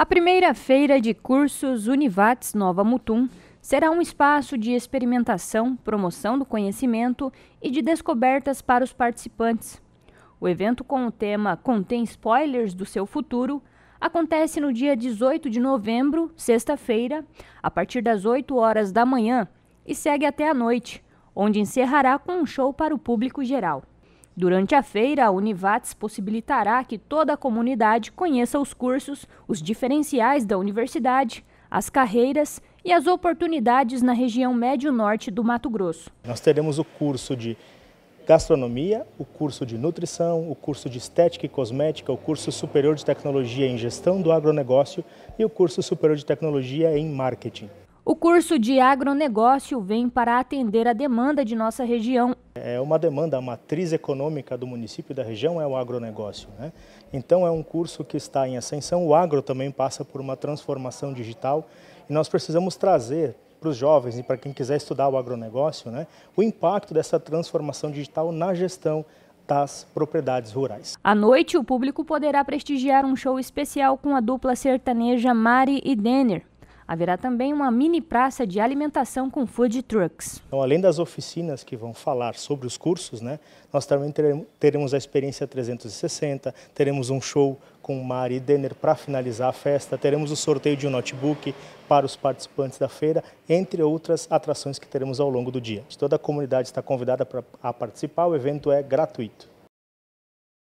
A primeira feira de cursos Univates Nova Mutum será um espaço de experimentação, promoção do conhecimento e de descobertas para os participantes. O evento com o tema Contém Spoilers do Seu Futuro acontece no dia 18 de novembro, sexta-feira, a partir das 8 horas da manhã e segue até a noite, onde encerrará com um show para o público geral. Durante a feira, a Univates possibilitará que toda a comunidade conheça os cursos, os diferenciais da universidade, as carreiras e as oportunidades na região médio-norte do Mato Grosso. Nós teremos o curso de gastronomia, o curso de nutrição, o curso de estética e cosmética, o curso superior de tecnologia em gestão do agronegócio e o curso superior de tecnologia em marketing. O curso de agronegócio vem para atender a demanda de nossa região. É uma demanda, a matriz econômica do município e da região é o agronegócio. Né? Então é um curso que está em ascensão, o agro também passa por uma transformação digital e nós precisamos trazer para os jovens e para quem quiser estudar o agronegócio, né, o impacto dessa transformação digital na gestão das propriedades rurais. À noite, o público poderá prestigiar um show especial com a dupla sertaneja Mari e Denner, haverá também uma mini praça de alimentação com food trucks. Então, além das oficinas que vão falar sobre os cursos, né, nós também teremos a experiência 360, teremos um show com Mari e Denner para finalizar a festa, teremos o sorteio de um notebook para os participantes da feira, entre outras atrações que teremos ao longo do dia. Toda a comunidade está convidada para participar, o evento é gratuito.